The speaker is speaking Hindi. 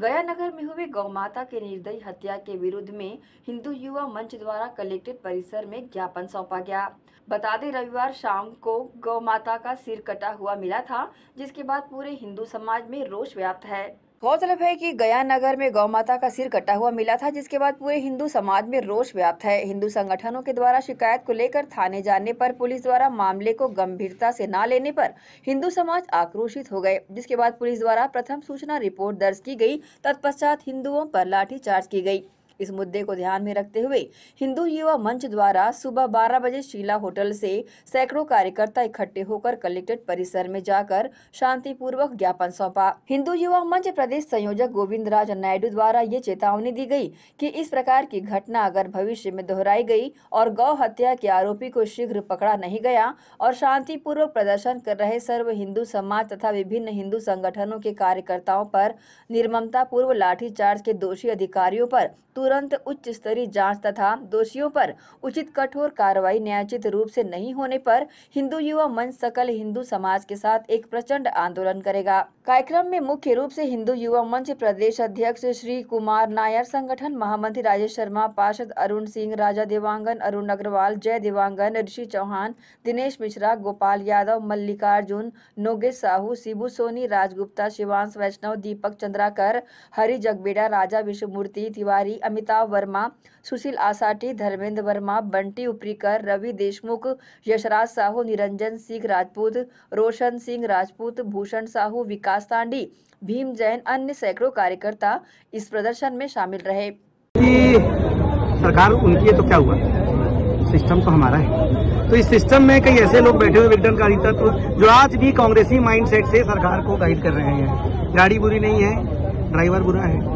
गया नगर में हुए गौ माता के निर्दयी हत्या के विरुद्ध में हिंदू युवा मंच द्वारा कलेक्ट्रेट परिसर में ज्ञापन सौंपा गया बता दें रविवार शाम को गौ माता का सिर कटा हुआ मिला था जिसके बाद पूरे हिंदू समाज में रोष व्याप्त है गौरतलब है कि गया नगर में गौ माता का सिर कटा हुआ मिला था जिसके बाद पूरे हिंदू समाज में रोष व्याप्त है हिंदू संगठनों के द्वारा शिकायत को लेकर थाने जाने पर पुलिस द्वारा मामले को गंभीरता से ना लेने पर हिंदू समाज आक्रोशित हो गए जिसके बाद पुलिस द्वारा प्रथम सूचना रिपोर्ट दर्ज की गई तत्पश्चात हिंदुओं पर लाठीचार्ज की गयी इस मुद्दे को ध्यान में रखते हुए हिंदू युवा मंच द्वारा सुबह बारह बजे शीला होटल से सैकड़ों कार्यकर्ता इकट्ठे होकर कलेक्ट्रेट परिसर में जाकर शांतिपूर्वक ज्ञापन सौंपा हिंदू युवा मंच प्रदेश संयोजक गोविंद राज नायडू द्वारा ये चेतावनी दी गई कि इस प्रकार की घटना अगर भविष्य में दोहराई गई और गौ हत्या के आरोपी को शीघ्र पकड़ा नहीं गया और शांतिपूर्वक प्रदर्शन कर रहे सर्व हिंदू समाज तथा विभिन्न हिंदू संगठनों के कार्यकर्ताओं पर निर्ममता पूर्व लाठीचार्ज के दोषी अधिकारियों पर तुरंत उच्च स्तरीय जांच तथा दोषियों पर उचित कठोर कार्रवाई न्यायचित रूप से नहीं होने पर हिंदू युवा मंच सकल हिंदू समाज के साथ एक प्रचंड आंदोलन करेगा कार्यक्रम में मुख्य रूप से हिंदू युवा मंच प्रदेश अध्यक्ष श्री कुमार नायर संगठन महामंत्री राजेश शर्मा पार्षद अरुण सिंह राजा देवांगन अरुण अग्रवाल जय देवांगन ऋषि चौहान दिनेश मिश्रा गोपाल यादव मल्लिकार्जुन नोगेश साहू शिबू सोनी राजगुप्ता शिवांश वैष्णव दीपक चंद्राकर हरि जगबेड़ा राजा विश्वमूर्ति तिवारी अमिताभ वर्मा सुशील आसाटी धर्मेंद्र वर्मा बंटी उपरीकर रवि देशमुख यशराज साहू निरंजन सिंह राजपूत रोशन सिंह राजपूत भूषण साहू विकास तांडी भीम जैन अन्य सैकड़ों कार्यकर्ता इस प्रदर्शन में शामिल रहे सरकार उनकी है तो क्या हुआ सिस्टम तो हमारा है तो इस सिस्टम में कई ऐसे लोग बैठे हुए विघटनकारी तत्व तो जो आज भी कांग्रेसी माइंडसेट से सरकार को गाइड कर रहे हैं गाड़ी बुरी नहीं है ड्राइवर बुरा है